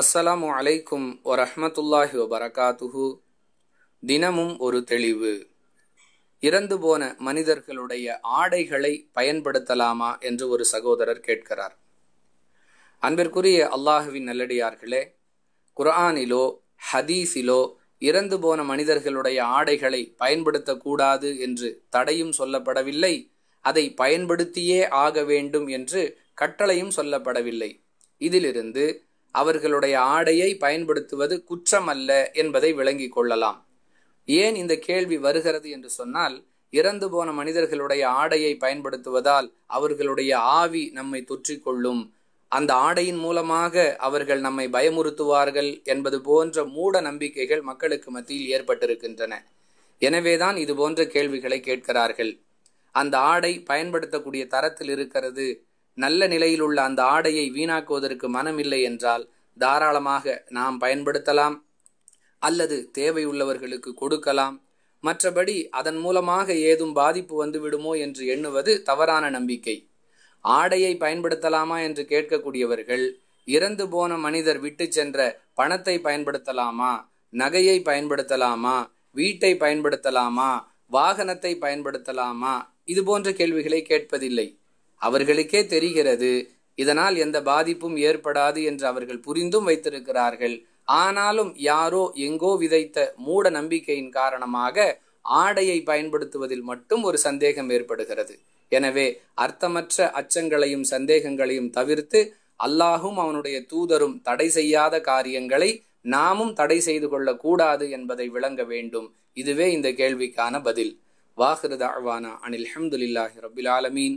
அஸ்ஸலாமு அலைக்கும் ஒரஹமத்துல்லாஹி வபரகாத்துஹு தினமும் ஒரு தெளிவு இறந்து போன மனிதர்களுடைய ஆடைகளை பயன்படுத்தலாமா என்று ஒரு சகோதரர் கேட்கிறார் அன்பிற்குரிய அல்லாஹுவின் நல்லடியார்களே குர்ஆனிலோ ஹதீஸிலோ இறந்து போன மனிதர்களுடைய ஆடைகளை பயன்படுத்தக்கூடாது என்று தடையும் சொல்லப்படவில்லை அதை பயன்படுத்தியே ஆக வேண்டும் என்று கட்டளையும் சொல்லப்படவில்லை இதிலிருந்து அவர்களுடைய ஆடையை பயன்படுத்துவது குற்றம் அல்ல என்பதை விளங்கிக் கொள்ளலாம் ஏன் இந்த கேள்வி வருகிறது என்று சொன்னால் இறந்து போன மனிதர்களுடைய ஆடையை பயன்படுத்துவதால் அவர்களுடைய ஆவி நம்மை தொற்றிக்கொள்ளும் அந்த ஆடையின் மூலமாக அவர்கள் நம்மை பயமுறுத்துவார்கள் என்பது போன்ற மூட நம்பிக்கைகள் மக்களுக்கு மத்தியில் ஏற்பட்டிருக்கின்றன எனவேதான் இது போன்ற கேள்விகளை கேட்கிறார்கள் அந்த ஆடை பயன்படுத்தக்கூடிய தரத்தில் இருக்கிறது நல்ல நிலையில் உள்ள அந்த ஆடையை வீணாக்குவதற்கு மனமில்லை என்றால் தாராளமாக நாம் பயன்படுத்தலாம் அல்லது தேவையுள்ளவர்களுக்கு கொடுக்கலாம் மற்றபடி அதன் மூலமாக ஏதும் பாதிப்பு வந்துவிடுமோ என்று எண்ணுவது தவறான நம்பிக்கை ஆடையை பயன்படுத்தலாமா என்று கேட்கக்கூடியவர்கள் இறந்து போன மனிதர் விட்டு சென்ற பணத்தை பயன்படுத்தலாமா நகையை பயன்படுத்தலாமா வீட்டை பயன்படுத்தலாமா வாகனத்தை பயன்படுத்தலாமா இது போன்ற கேள்விகளை கேட்பதில்லை அவர்களுக்கே தெரிகிறது இதனால் எந்த பாதிப்பும் ஏற்படாது என்று அவர்கள் புரிந்தும் வைத்திருக்கிறார்கள் ஆனாலும் யாரோ எங்கோ விதைத்த மூட நம்பிக்கையின் காரணமாக ஆடையை பயன்படுத்துவதில் மட்டும் ஒரு சந்தேகம் ஏற்படுகிறது எனவே அர்த்தமற்ற அச்சங்களையும் சந்தேகங்களையும் தவிர்த்து அல்லாஹும் அவனுடைய தூதரும் தடை செய்யாத காரியங்களை நாமும் தடை செய்து கொள்ளக்கூடாது என்பதை விளங்க வேண்டும் இதுவே இந்த கேள்விக்கான பதில் வாஹிருதாழ்வானா அனில் அஹமதுல்லாஹி ரபுல் ஆலமீன்